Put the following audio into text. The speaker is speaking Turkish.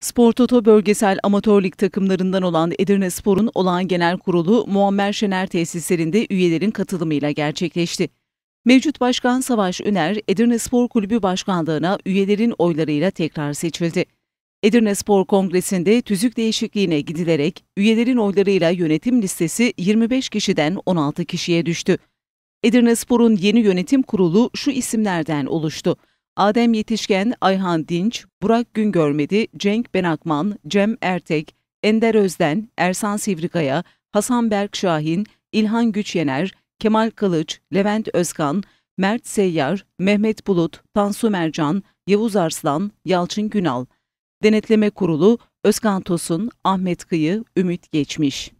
Spor Toto bölgesel amatör lig takımlarından olan Edirne Spor'un olağan genel kurulu Muammer Şener tesislerinde üyelerin katılımıyla gerçekleşti. Mevcut Başkan Savaş Öner, Edirne Spor Kulübü Başkanlığı'na üyelerin oylarıyla tekrar seçildi. Edirne Spor Kongresi'nde tüzük değişikliğine gidilerek üyelerin oylarıyla yönetim listesi 25 kişiden 16 kişiye düştü. Edirne Spor'un yeni yönetim kurulu şu isimlerden oluştu. Adem Yetişken, Ayhan Dinç, Burak Güngörmedi, Cenk Benakman, Cem Ertek, Ender Özden, Ersan Sivrikaya, Hasan Berk Şahin, İlhan Güçyener, Kemal Kılıç, Levent Özkan, Mert Seyyar, Mehmet Bulut, Tansu Mercan, Yavuz Arslan, Yalçın Günal. Denetleme Kurulu Özkan Tosun, Ahmet Kıyı, Ümit Geçmiş.